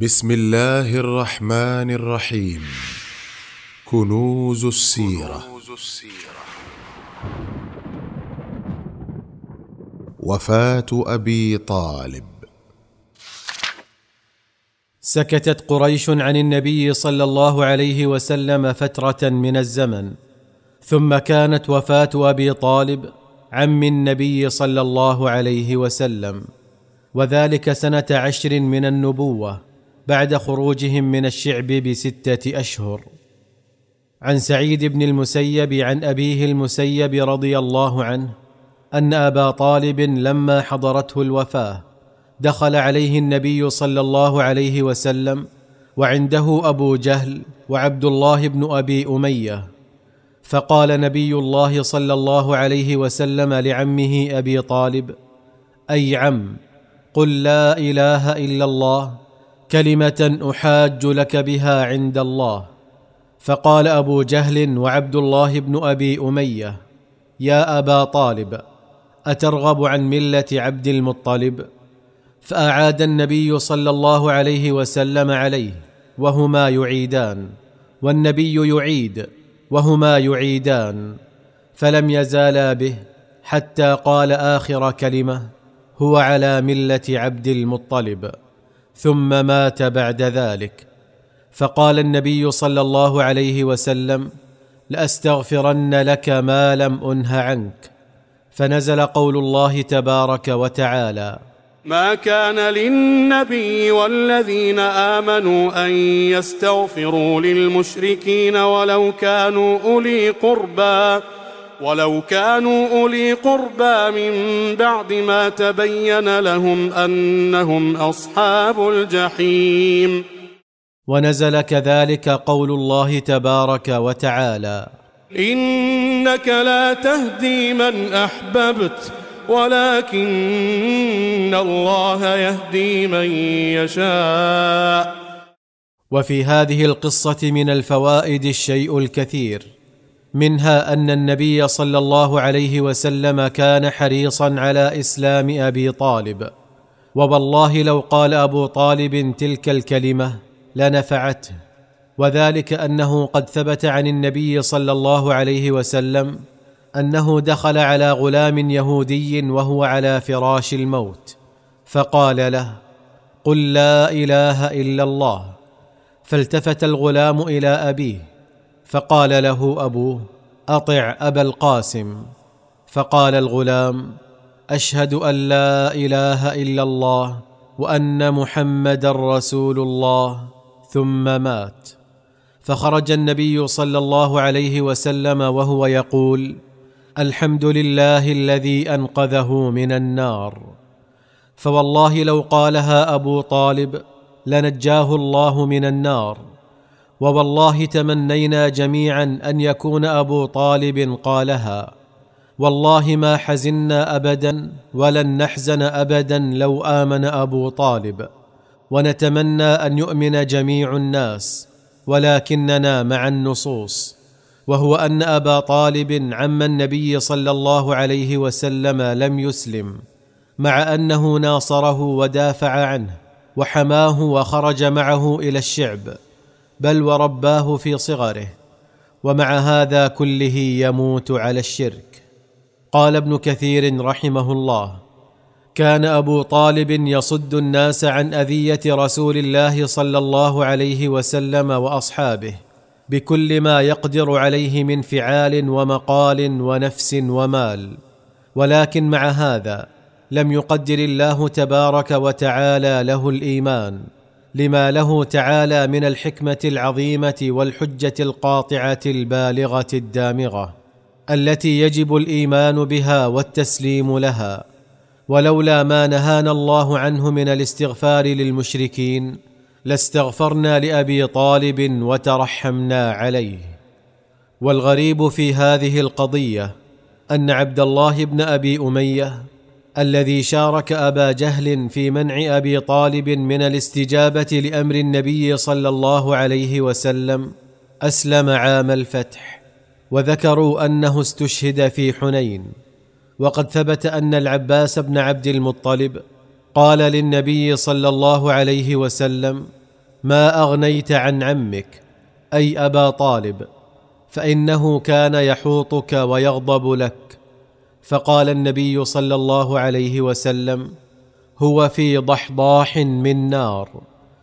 بسم الله الرحمن الرحيم كنوز السيرة وفاة أبي طالب سكتت قريش عن النبي صلى الله عليه وسلم فترة من الزمن ثم كانت وفاة أبي طالب عم النبي صلى الله عليه وسلم وذلك سنة عشر من النبوة بعد خروجهم من الشعب بسته اشهر عن سعيد بن المسيب عن ابيه المسيب رضي الله عنه ان ابا طالب لما حضرته الوفاه دخل عليه النبي صلى الله عليه وسلم وعنده ابو جهل وعبد الله بن ابي اميه فقال نبي الله صلى الله عليه وسلم لعمه ابي طالب اي عم قل لا اله الا الله كلمه احاج لك بها عند الله فقال ابو جهل وعبد الله بن ابي اميه يا ابا طالب اترغب عن مله عبد المطلب فاعاد النبي صلى الله عليه وسلم عليه وهما يعيدان والنبي يعيد وهما يعيدان فلم يزالا به حتى قال اخر كلمه هو على مله عبد المطلب ثم مات بعد ذلك فقال النبي صلى الله عليه وسلم لاستغفرن لك ما لم انه عنك فنزل قول الله تبارك وتعالى ما كان للنبي والذين امنوا ان يستغفروا للمشركين ولو كانوا اولي قربى ولو كانوا أولي قربى من بعد ما تبين لهم أنهم أصحاب الجحيم ونزل كذلك قول الله تبارك وتعالى إنك لا تهدي من أحببت ولكن الله يهدي من يشاء وفي هذه القصة من الفوائد الشيء الكثير منها ان النبي صلى الله عليه وسلم كان حريصا على اسلام ابي طالب ووالله لو قال ابو طالب تلك الكلمه لنفعته وذلك انه قد ثبت عن النبي صلى الله عليه وسلم انه دخل على غلام يهودي وهو على فراش الموت فقال له قل لا اله الا الله فالتفت الغلام الى ابيه فقال له ابوه اطع ابا القاسم فقال الغلام اشهد ان لا اله الا الله وان محمدا رسول الله ثم مات فخرج النبي صلى الله عليه وسلم وهو يقول الحمد لله الذي انقذه من النار فوالله لو قالها ابو طالب لنجاه الله من النار ووالله تمنينا جميعا ان يكون ابو طالب قالها والله ما حزنا ابدا ولن نحزن ابدا لو امن ابو طالب ونتمنى ان يؤمن جميع الناس ولكننا مع النصوص وهو ان ابا طالب عم النبي صلى الله عليه وسلم لم يسلم مع انه ناصره ودافع عنه وحماه وخرج معه الى الشعب بل ورباه في صغره ومع هذا كله يموت على الشرك قال ابن كثير رحمه الله كان ابو طالب يصد الناس عن اذيه رسول الله صلى الله عليه وسلم واصحابه بكل ما يقدر عليه من فعال ومقال ونفس ومال ولكن مع هذا لم يقدر الله تبارك وتعالى له الايمان لما له تعالى من الحكمه العظيمه والحجه القاطعه البالغه الدامغه التي يجب الايمان بها والتسليم لها ولولا ما نهانا الله عنه من الاستغفار للمشركين لاستغفرنا لابي طالب وترحمنا عليه والغريب في هذه القضيه ان عبد الله بن ابي اميه الذي شارك ابا جهل في منع ابي طالب من الاستجابه لامر النبي صلى الله عليه وسلم اسلم عام الفتح وذكروا انه استشهد في حنين وقد ثبت ان العباس بن عبد المطلب قال للنبي صلى الله عليه وسلم ما اغنيت عن عمك اي ابا طالب فانه كان يحوطك ويغضب لك فقال النبي صلى الله عليه وسلم هو في ضحضاح من نار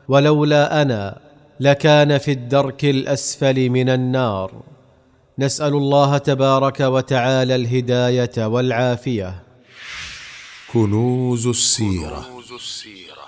ولولا انا لكان في الدرك الاسفل من النار نسال الله تبارك وتعالى الهدايه والعافيه كنوز السيره, كنوز السيرة